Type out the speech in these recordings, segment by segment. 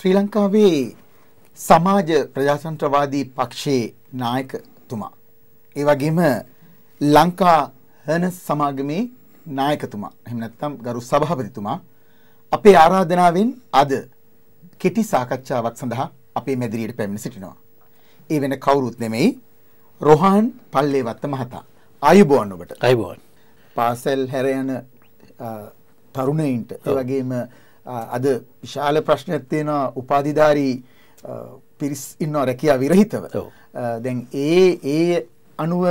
ශ්‍රී ලංකාවේ සමාජ ප්‍රජාතන්ත්‍රවාදී පක්ෂයේ නායකතුමා. ඒ වගේම ලංකා හන සමාගමේ නායකතුමා. එහෙම නැත්නම් ගරු සභාපතිතුමා අපේ ආරාධනාවෙන් අද කෙටි සාකච්ඡාවක් සඳහා අපේ මැදිරියට පැමිණ සිටිනවා. ඒ වෙන කවුරුත් නෙමෙයි රොහාන් පල්ලේවත්ත මහතා. ආයුබෝවන් ඔබට. ආයුබෝවන්. පාසල් හැර යන තරුණයින්ට ඒ වගේම අද විශාල ප්‍රශ්නයක් තියෙනවා උපාධිධාරී පිරිස් ඉන්නවා රැකියා විරහිතව. දැන් ඒ ඒ අනුව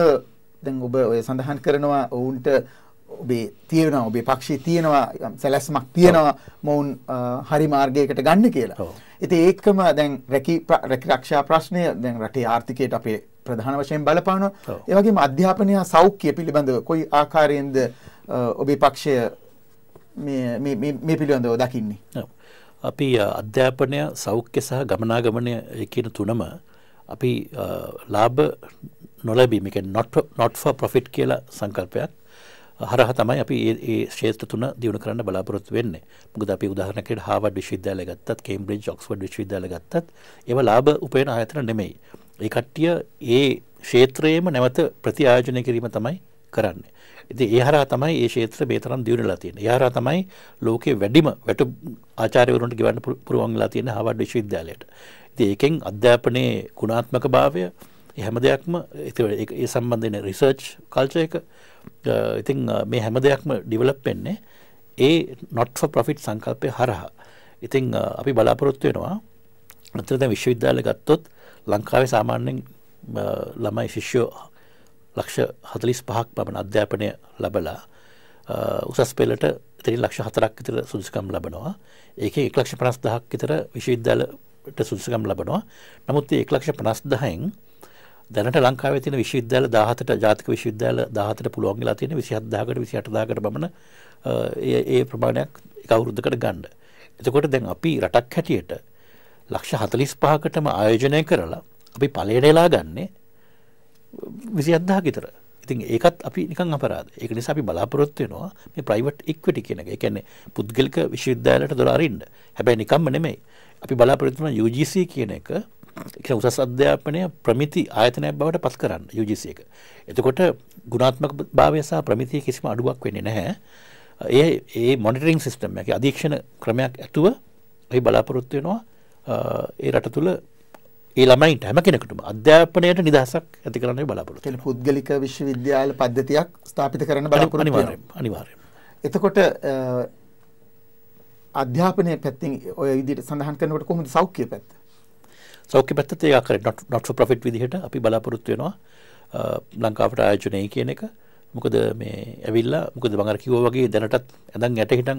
දැන් ඔබ ඔය සඳහන් කරනවා ඔවුන්ට ඔබේ තියෙනවා ඔබේ පක්ෂයේ තියෙනවා සැලැස්මක් තියෙනවා මොවුන් හරි මාර්ගයකට ගන්න කියලා. ඉතින් ඒකම දැන් රැකී රක්ෂා ප්‍රශ්නය දැන් රටේ ආර්ථිකයට අපේ ප්‍රධාන වශයෙන් බලපානවා. ඒ වගේම අධ්‍යාපනය සෞඛ්‍ය පිළිබඳව කොයි ආකාරයෙන්ද ඔබේ පක්ෂය මේ පිළිබඳව දකින්නේ. අපි අධ්‍යාපනය සෞඛ්‍ය සහ ගමනාගමනය කියන තුනම අපි ලාභ නොලැබීම එක නොට්ෆ ප්‍රොෆිට් කියලා සංකල්පයක් හරහ තමයි අපි ඒ ශේත්‍ර තුන දියුණු කරන්න බලාපොරොත්තු වෙන්නේ. මොකද අපි උදාහරණයකට හාවර්ඩ් විශ්වවිද්‍යාලය ගත්තත්, කේම්බ්‍රිජ්, ඔක්ස්ෆර්ඩ් විශ්වවිද්‍යාලය ගත්තත්, ඒවා ලාභ උපයන ආයතන නෙමෙයි. ඒ කට්ටිය ඒ ක්ෂේත්‍රයේම නැවත ප්‍රතිආයෝජනය කිරීම තමයි කරන්නේ. ඉතින් ඒ හරහා තමයි මේ ක්ෂේත්‍ර මේ තරම් දියුණුවලා තියෙන්නේ. ඒ හරහා තමයි ලෝකේ වැඩිම වැටු ආචාර්යවරුන්ට ගෙවන්න පුළුවන් වෙලා තියෙන්නේ හාවර්ඩ් විශ්වවිද්‍යාලයට. ඉතින් ඒකෙන් අධ්‍යාපනයේ ගුණාත්මකභාවය ඒ හැම දෙයක්ම ඒ සම්බන්ධයෙන් රිසර්ච් කල්චර් එක ඉතින් මේ හැම දෙයක්ම ඩිවලොප් වෙන්නේ ඒ not for profit සංකල්පය හරහා. ඉතින් අපි බලාපොරොත්තු වෙනවා අතර දැන් විශ්වවිද්‍යාල ගත්තොත් ලංකාවේ සාමාන්‍යයෙන් ළමයි ශිෂ්‍යෝ ලක්ෂ හතලිස් පහක් පමණ අධ්‍යාපනය ලබලා උසස් පෙලට තරි ලක්ෂ හතරක් විතර සුදුසකම් ලබනවා ඒක එක් ලක්ෂ පනස් දහක් විතර විශ්වවිද්‍යාලට සුදුසකම් ලබනවා නමුත් එක් ලක්ෂ පනස් දහයෙන් දැනට ලංකාවේ තියෙන විශ්වවිද්‍යාල 17ට ජාතික විශ්වවිද්‍යාල 17ට පුළුවන් වෙලා තියෙන 27000කට 28000කට පමණ ඒ ඒ ප්‍රමාණයක් එක අවුරුද්දකට ගන්න. එතකොට දැන් අපි රටක් හැටියට ලක්ෂ 45කටම ආයෝජනය කරලා අපි ඵලයට එලා ගන්නේ විසි අද්දා ගිතර ඉතින් ඒකත් අපි නිකන් අපරාද ඒක නිසා අපි බලාපොරොත්වයනවා මේ ප්‍රයිවට් එක්විටි කියන එක එකන්නේ පුද්ගලික විශ්වවිද්‍යාලට දොලාරින්ඩ හැබැයි නිකම්ම නෙමෙයි අපි බලාපොරොත්තුන UGC කියන එක එක උසස් අධ්‍යාපනය ප්‍රමිති ආයතනයක් බවට පත් කරන්න UGC එක. එතකොට ගුණාත්මක භාවය සහ ප්‍රමිතිය කිසිම අඩුවක් වෙන්නේ නැහැ. ඒ ඒ මොනිටරින් සිස්ටම් එකේ අධීක්ෂණ ක්‍රමයක් ඇතුව අපි බලාපොරොත්තු වෙනවා ඒ රට තුළ ඒ ළමයින්ට හැම කෙනෙකුටම අධ්‍යාපනයට නිදහසක් ඇති කරන්න බලාපොරොත්තු වෙනවා. පුද්ගලික විශ්වවිද්‍යාල පද්ධතියක් ස්ථාපිත කරන්න බලාපොරොත්තු වෙනවා. අනිවාර්යයෙන්ම. එතකොට අධ්‍යාපනයේ පැත්තෙන් ඔය විදිහට සඳහන් කරනකොට කොහොමද සෞඛ්‍ය පැත්ත? සෞඛ්‍ය පැත්තත් ඒ ආකාරයට not for profit විදිහට අපි බලාපොරොත්තු වෙනවා. ලංකාවට ආයෝජනය කියන එක. මොකද මේ ඇවිල්ලා මොකද මම අර කිව්වා වගේ දැනටත් ඇඳන් යට හිටන්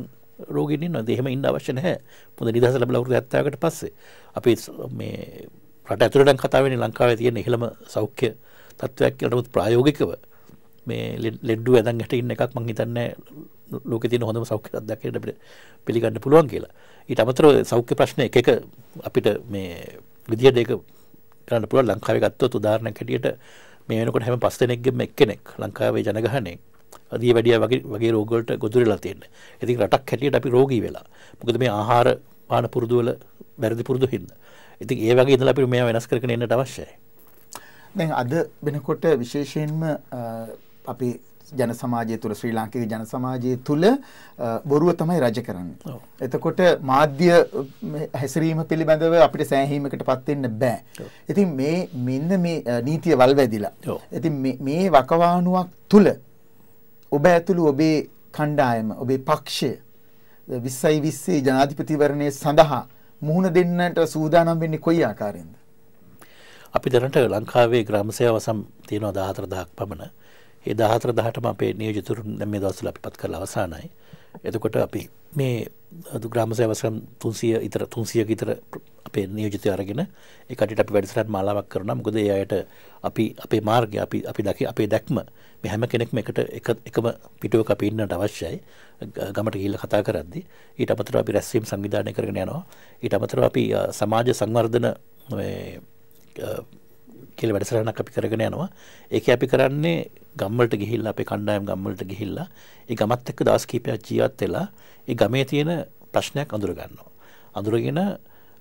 රෝගීන් ඉන්නවා. ඒ එහෙම ඉන්න අවශ්‍ය නැහැ. මොකද නිදහස ලැබලා වුරුදු 70කට පස්සේ අපි මේ රට ඇතුළට කතාවෙන ලංකාව තියෙන ඉහළම සෞඛ්‍ය තත්ත්වයක් කියලටමුත් ප්‍රායෝගිකව මේ ලෙඩ්ඩු ඇදන් හට ඉන්න එකක් මං හිතන්න ලෝක තින හොඳම සෞඛ්‍ය අදක්කයට පිළිගන්න පුළුවන් කියලා ඊට අමතර සෞඛ්‍ය ප්‍රශ්න එක එක අපිට මේ විදිහට ඒක කරන්න පුළුවන් ලංකාවේ ගත්තොත් උදාහරණයක් හැටියට මේ වෙනකොට හැම පස් දෙනෙක්ගෙම එක්කෙනෙක් ලංකාවේ ජනගහනය අදී වැඩිය වගේ වගේ රෝගවලට ගොදුරලා තියෙන. ඉතින් රටක් හැටියට අපි රෝගී වෙලා. මොකද මේ ආහාර පාන පුරුදු වල වැරදි පුරුදු හින්දා. ඉතින් ඒ වගේ ඉඳලා අපිට මේ වෙනස් කරගෙන එන්නට අවශ්‍යයි. දැන් අද වෙනකොට විශේෂයෙන්ම අපි ජන සමාජය තුළ ශ්‍රී ලාංකික ජන සමාජය තුළ බොරුව තමයි රජ කරන්නේ. එතකොට මාධ්‍ය හැසිරීම පිළිබඳව අපිට සෑහීමකට පත් වෙන්න බෑ. ඉතින් මේ මෙන්න මේ නීතිය වල්වැදිලා. ඉතින් මේ වකවානුවක් තුළ ඔබ ඇතුළු ඔබේ කණ්ඩායම ඔබේ පක්ෂය 2020 ජනාධිපතිවරණය සඳහා මුහුණ දෙන්නට සූදානම් වෙන්නේ කොයි ආකාරයෙන්ද? අපි දැනට ලංකාවේ ග්‍රාම සේවසම් තියෙනවා 14000ක් පමණ. ඒ 14000ටම අපේ නියෝජිතතුරුන් දැන් මේ දවස්වල අපිපත් කරලා අවසానයි. එතකොට අපි මේ ග්‍රාම සේවසම් 300 ඉතර 300ක ඉතර අපේ නියෝජිතය අරගෙන එකට අපි වැඩසරත් මාලාවක් කරන මුකද එයට අපි අපේ මාර්ග අපි අපි දකි අපේ දැක්ම මෙහැම කෙනෙක්ම එකට එකම පිටුවක පින්නට අවශ්‍යයි ගමට ගිල්ල කතා කරද්දි ඊට අමතර අපි රැස්වීම් සංවිධානය කරගෙන යනවා ඊට අමතර අපි සමාජ සංවර්ධන කියල වැඩසරනක් අපි කරගෙන යනවා ඒක අපි කරන්නේ ගම්මලට ගිහිල්ල අපේ කණ්ඩායම් ගම්මලට ගිහිල්ලා ඒ ගමත් එක්ක දවස් කීපයක් ජීවත් වෙලා ඒ ගමේ තියෙන ප්‍රශ්නයක් අඳුරගන්නවා. අඳුරගෙන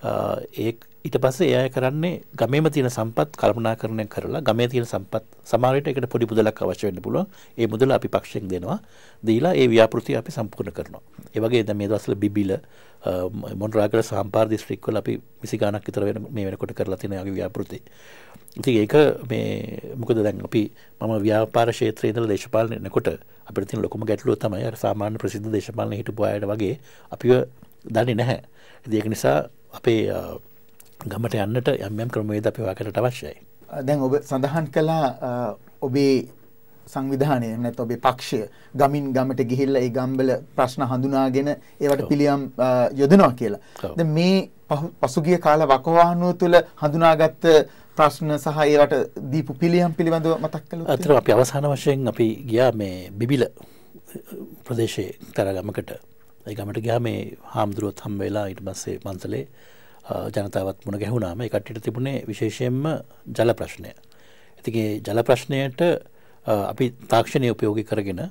ඒ ඊට පස්සේ එය කරන්නේ ගමේම තියෙන සම්පත් කල්පනාකරණය කරලා ගමේ තියෙන සම්පත් සමහරට එකට පොඩි මුදලක් අවශ්‍ය වෙන්න පුළුවන්. ඒ මුදල අපි පක්ෂයෙන් දෙනවා. දීලා ඒ ව්‍යාපෘති අපි සම්පූර්ණ කරනවා. ඒ වගේ දැන් මේ දවස්වල බිබිල මොන්රාගල සම්පාර දිස්ත්‍රික්කවල අපි 20 ගණක් විතර වෙන මේ වෙනකොට කරලා තියෙන යගේ ව්‍යාපෘති. ඉතින් ඒක මේ මොකද දැන් අපි මම ව්‍යාපාර ක්ෂේත්‍රයේ ඉඳලා දේශපාලන එනකොට අපිට තියෙන ලොකුම ගැටලුව තමයි අර සාමාන්‍ය ප්‍රසිද්ධ දේශපාලන හිටපු අයට වගේ අපිව දන්නේ නැහැ. ඒක නිසා අපේ ගමට යන්නට යම්යම් ක්‍රමේද අපි වාකට අවශ්‍යයි. දැන් ඔබ සඳහන් කලා ඔබේ සංවිධානය නැත් ඔබේ පක්ෂය ගමින් ගමට ගිහිල්ල ඒ ගම්බල ප්‍රශ්න හඳුනාගෙන ඒවට පිළියම් යොදනවා කියලා. ද මේ පසුගිය කාල වකවානුව තුළ හඳුනාගත්ත ප්‍රශ්න සහ ඒවට දීපු පිළියම් පිළිබඳව මතක් කළ අතර අපි අවසාන වශයෙන් අපි ගියා මේ බිබිල ප්‍රදේශයේ තරගමකට ඒගමට ගයා මේ හාමුදුරුවත් හම් වෙලා ඉට බස්සේ පන්සලේ ජනතාවත් මුණ ගැහුණාම එකට්ට තිබුණේ විශේෂයෙන්ම ජල ප්‍රශ්නය. ඇතිගේ ජල ප්‍රශ්නයට අපි තාක්ෂණය උපයෝගි කරගෙන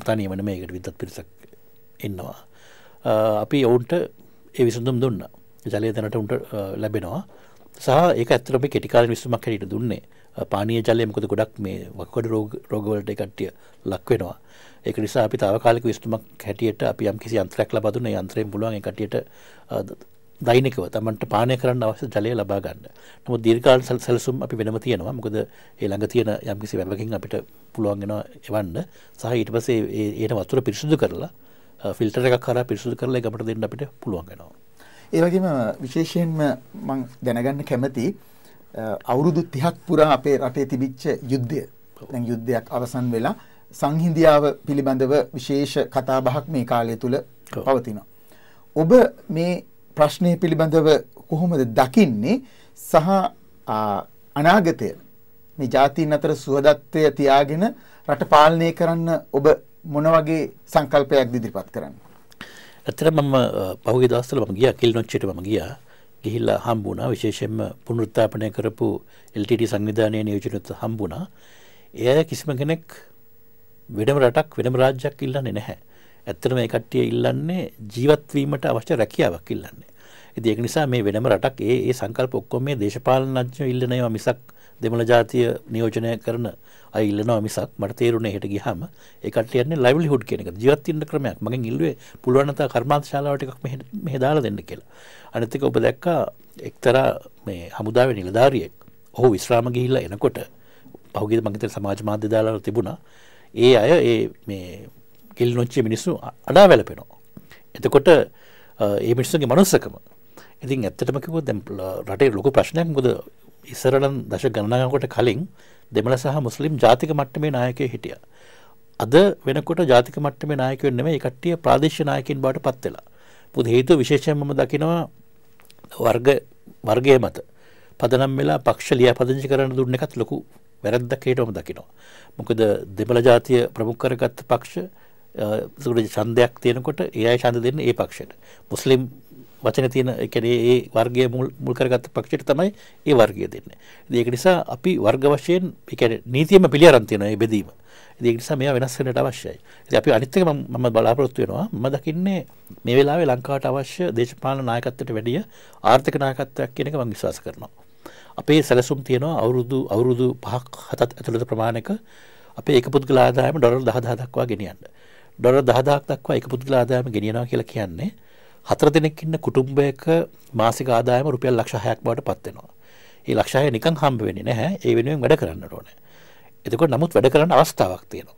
මතානීමන මේකට විදත් පිරිසක් ඉන්නවා. අපි ඔවුන්ට ඒ විසඳම් දුන්න ජලය දැනට උන්ට ලැබෙනවා සහ ඒක ඇතරම කෙටිකාල විස්සමක් හැට දුන්නේ පානය ජලයමකොද ගොඩක් මේ වක්කොඩ රෝගවලට එකට්ටිය ලක්වෙනවා. ඒක නිසා අපි තාවකාලික විස්තුමක් හැටියට අපි යම් කිසි යන්ත්‍රයක් ලබා දුන්නේ යන්ත්‍රයෙන් පුළුවන් ඒ කටියට දෛනිකව තමන්ට පානය කරන්න අවශ්‍ය ජලය ලබා ගන්න. නමුත් දීර්ඝකාල සැලසුම් අපි වෙනම තියෙනවා. මොකද ඒ ළඟ තියෙන යම් කිසි වැවකින් අපිට පුළුවන් වෙනවා එවන්න. සහ ඊට පස්සේ ඒන වතුර පිරිසුදු කරලා ෆිල්ටර් එකක් කරා පිරිසුදු කරලා ඒකට දෙන්න අපිට පුළුවන් වෙනවා. ඒ වගේම විශේෂයෙන්ම මම දැනගන්න කැමති අවුරුදු 30ක් පුරා අපේ රටේ තිබිච්ච යුද්ධය. දැන් යුද්ධයක් අවසන් වෙලා සංහිඳියාව පිළිබඳව විශේෂ කතාබහක් මේ කාලය තුල පවතිනවා. ඔබ මේ ප්‍රශ්නය පිළිබඳව කොහොමද දකින්නේ සහ අනාගතය මේ ජාතීන් අතර සුහදත්වය තියාගෙන රට පාලනය කරන්න ඔබ මොන වගේ සංකල්පයක් ඉදිරිපත් කරන්න. ඇත්තට මම පහුගිය දවස්වල මම ගියා කිල්නොච්චියට මම ගියා. ගිහිල්ලා හම්බුණා විශේෂයෙන්ම පුනරුත්ථාපනය කරපු LTT සංවිධානයේ නියෝජනත් හම්බුණා. එයා කිසිම කෙනෙක් වෙනම රටක් වෙනම රාජ්‍යයක් ඉල්ලන්නේ නැහැ. ඇත්තටම මේ කට්ටිය ඉල්ලන්නේ ජීවත්වීමට අවශ්‍ය රැකියාවක් ඉල්ලන්නේ. ඉතින් ඒක නිසා මේ වෙනම රටක් ඒ ඒ සංකල්ප ඔක්කොම මේ දේශපාලනඥයෝ ඉල්ලන ඒවා මිසක් දෙමළ ජාතිය නියෝජනය කරන අය ඉල්ලනවා මිසක් මට තේරුණේ හෙට ගියාම ඒ කට්ටිය යන්නේ ලයිව්ලිහුඩ් කියන එක. ජීවත් වෙන්න ක්‍රමයක්. මගෙන් ඉල්ලුවේ පුළුවන් නම් කර්මාන්ත ශාලාවට එකක් මෙහෙ මෙහෙ දාලා දෙන්න කියලා. අනිත් එක ඔබ දැක්කා එක්තරා මේ හමුදාවේ නිලධාරියෙක් ඔහු විශ්‍රාම ගිහිල්ලා එනකොට පහුගිය මං හිතේ සමාජ මාධ්‍ය දාලා තිබුණා. ඒ අය ඒ මේ කෙල් නොච්චේ මිනිස්සු අඩා වැලපෙනවා. එතකොට ඒ මිනිස්සුගේ මනුස්සකම ඉතින් ඇත්තටමකිව දැම් රටේ ලොකු ප්‍රශ්නයක් මුද ඉස්සරලන් දශ ගණනාවකොට කලින් දෙමළ සහ මුස්ලිම් ජාතික මට්ටමේ නායකය හිටිය. අද වෙනකොට ජාතික මට්ටමේ නායකයන් නෙමෙයි ඒ කට්ටිය ප්‍රාදේශීය නායකයින් බවට පත් වෙලා. පුද හේතුව විශේෂයෙන්ම මම දකිනවා වර්ග වර්ගයේ මත පදනම් වෙලා පක්ෂ ලියාපදිංචි කරන්න දුන්න එකත් ලොකු වැරද්දක් හේටම දකිනවා. මොකද දෙමළ ජාතිය ප්‍රමුඛ කරගත් පක්ෂ සුරජ ඡන්දයක් තියෙනකොට ඒ අය ඡන්ද දෙන්නේ ඒ පක්ෂයට. මුස්ලිම් වචන තියෙන ඒ කියන්නේ ඒ වර්ගය මුල් මුල් කරගත් පක්ෂයට තමයි ඒ වර්ගය දෙන්නේ. ඉතින් ඒක නිසා අපි වර්ග වශයෙන් ඒ කියන්නේ නීතියෙම පිළිඅරන් තියෙනවා මේ බෙදීම. ඉතින් ඒ නිසා මේවා වෙනස් වෙන්නට අවශ්‍යයි. ඉතින් අපි අනිත් එක මම බලාපොරොත්තු වෙනවා. මම දකින්නේ මේ වෙලාවේ ලංකාවට අවශ්‍ය දේශපාලන නායකත්වයට වැඩිය ආර්ථික නායකත්වයක් කියන එක මම විශ්වාස කරනවා. අපේ සැලසුම් තියෙනවා අවුරුදු අවුරුදු පහක් හතත් ඇතුළත ප්‍රමාණයක අපේ එක පුද්ගල ආදායම ඩොලර් 10000 දක්වා ගෙනියන්න. ඩොලර් 10000ක් දක්වා එක පුද්ගල ආදායම ගෙනියනවා කියලා කියන්නේ හතර දෙනෙක් ඉන්න කුටුම්බයක මාසික ආදායම රුපියල් ලක්ෂ 6ක් බවට පත් වෙනවා. ඒ ලක්ෂ 6 නිකන් හම්බ වෙන්නේ නැහැ. ඒ වෙනුවෙන් වැඩ කරන්නට ඕනේ. එතකොට නමුත් වැඩ කරන්න අවස්ථාවක් තියෙනවා.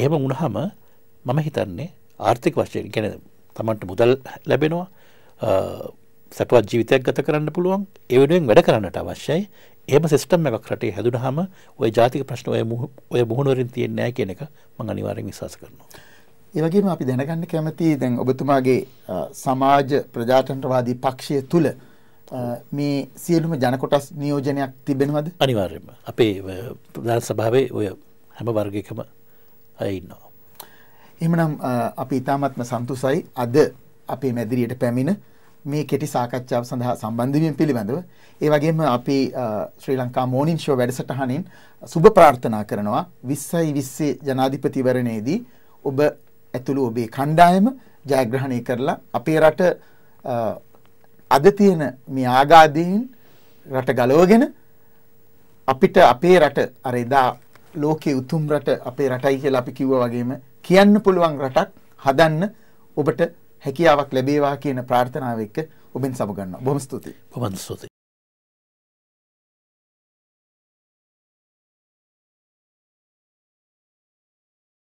එහෙම වුණාම මම හිතන්නේ ආර්ථික වශයෙන් කියන්නේ තමන්ට මුදල් ලැබෙනවා සැපවත් ජීවිතයක් ගත කරන්න පුළුවන් ඒ වෙනුවෙන් වැඩ කරන්නට අවශ්‍යයි. එහෙම සිස්ටම් එකක් රටේ හැදුනහම ওই ජාතික ප්‍රශ්න ඔය ඔය මුහුණුවරින් තියෙන්නේ නැහැ කියන එක මම අනිවාර්යෙන් විශ්වාස කරනවා. ඒ වගේම අපි දැනගන්න කැමති දැන් ඔබතුමාගේ සමාජ ප්‍රජාතන්ත්‍රවාදී පක්ෂය තුල මේ සියලුම ජනකොටස් නියෝජනයක් තිබෙනවද? අනිවාර්යයෙන්ම. අපේ ප්‍රධාන සභාවේ ඔය හැම වර්ගයකම අය ඉන්නවා. එහෙමනම් අපි ඊටාත්ම සන්තුසයි අද අපේ මැදිරියට පැමිණ මේ කෙටි සාකච්ඡාව සඳහා සම්බන්ධ වීම පිළිබඳව ඒ වගේම අපි ශ්‍රී ලංකා මෝනින් ෂෝ වැඩසටහනින් සුබ ප්‍රාර්ථනා කරනවා 20යි 20 ජනාධිපතිවරණයේදී ඔබ ඇතුළු ඔබේ කණ්ඩායම ජයග්‍රහණය කරලා අපේ රට අද තියෙන මේ ආගාධයෙන් රට ගලවගෙන අපිට අපේ රට අර එදා ලෝකයේ උතුම් රට අපේ රටයි කියලා අපි කිව්වා වගේම කියන්න පුළුවන් රටක් හදන්න ඔබට හැකියාවක් ලැබේවා කියන ප්‍රාර්ථනාව එක්ක ඔබෙන් සමුගන්නවා. බොහොම ස්තුතියි. බොහොම ස්තුතියි.